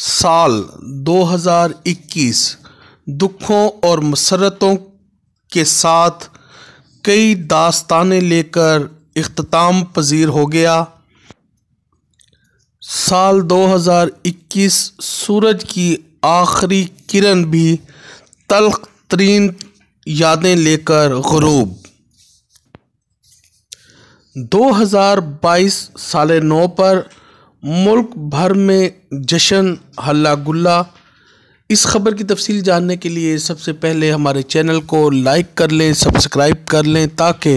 साल 2021 दुखों और मसरतों के साथ कई दास्तानें लेकर अख्ताम पजीर हो गया साल 2021 सूरज की आखिरी किरण भी तलख तरीन यादें लेकर गरूब 2022 साल नौ पर मुल्क भर में जश्न हल्ला गुल्ला इस खबर की तफसील जानने के लिए सबसे पहले हमारे चैनल को लाइक कर लें सब्सक्राइब कर लें ताकि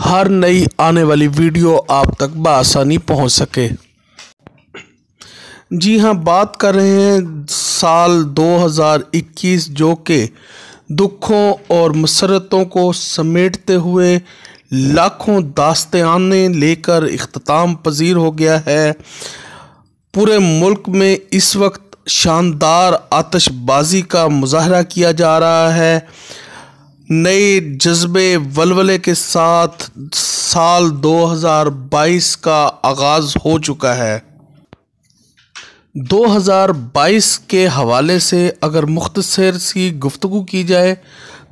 हर नई आने वाली वीडियो आप तक बसानी पहुंच सके जी हाँ बात कर रहे हैं साल 2021 जो कि दुखों और मसरतों को समेटते हुए लाखों दास्तान लेकर अख्ताम पजीर हो गया है पूरे मुल्क में इस वक्त शानदार आतशबाजी का मुजाहरा किया जा रहा है नए जज्बे वलवले के साथ साल 2022 का आगाज़ हो चुका है 2022 के हवाले से अगर मुख्तसर सी गुफ्तु की जाए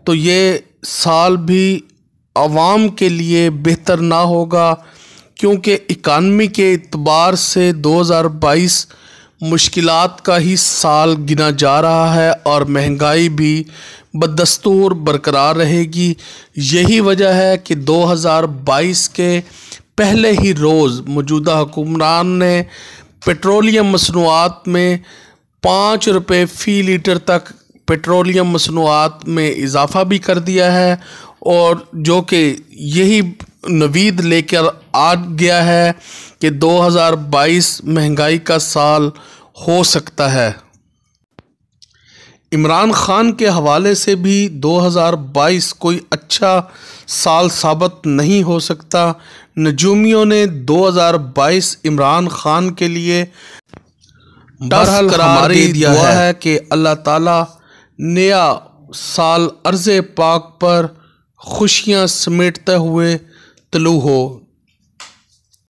तो ये साल भी आवाम के लिए बेहतर ना होगा क्योंकि इकानमी के अतबार से 2022 मुश्किल का ही साल गिना जा रहा है और महंगाई भी बदस्तूर बरकरार रहेगी यही वजह है कि 2022 के पहले ही रोज़ मौजूदा हुक्मरान ने पेट्रोलियम मसनूआत में पाँच रुपये फ़ी लीटर तक पेट्रोलियम मसनूआत में इजाफ़ा भी कर दिया है और जो कि यही नवीद लेकर आ गया है कि 2022 महंगाई का साल हो सकता है इमरान खान के हवाले से भी 2022 कोई अच्छा साल साबित नहीं हो सकता नजूमियों ने 2022 इमरान खान के लिए करार दे दिया है, है कि अल्लाह ताला नया साल अर्ज़ पाक पर खुशियाँ समेटते हुए तलु हो